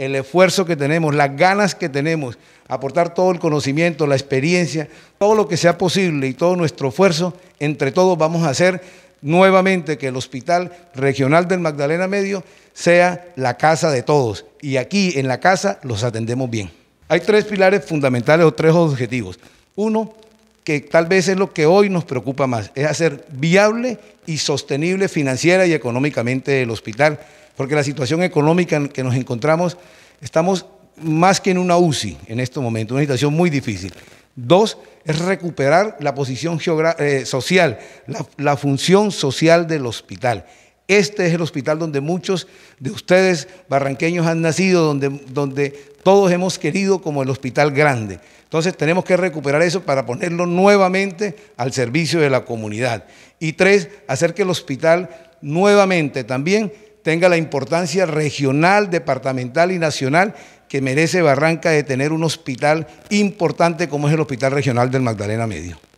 el esfuerzo que tenemos, las ganas que tenemos, aportar todo el conocimiento, la experiencia, todo lo que sea posible y todo nuestro esfuerzo, entre todos vamos a hacer nuevamente que el Hospital Regional del Magdalena Medio sea la casa de todos y aquí en la casa los atendemos bien. Hay tres pilares fundamentales o tres objetivos. Uno, que tal vez es lo que hoy nos preocupa más, es hacer viable y sostenible financiera y económicamente el hospital, porque la situación económica en que nos encontramos, estamos más que en una UCI en este momento, una situación muy difícil. Dos, es recuperar la posición eh, social, la función social del hospital. Este es el hospital donde muchos de ustedes, barranqueños, han nacido, donde, donde todos hemos querido como el hospital grande. Entonces tenemos que recuperar eso para ponerlo nuevamente al servicio de la comunidad. Y tres, hacer que el hospital nuevamente también tenga la importancia regional, departamental y nacional que merece Barranca de tener un hospital importante como es el Hospital Regional del Magdalena Medio.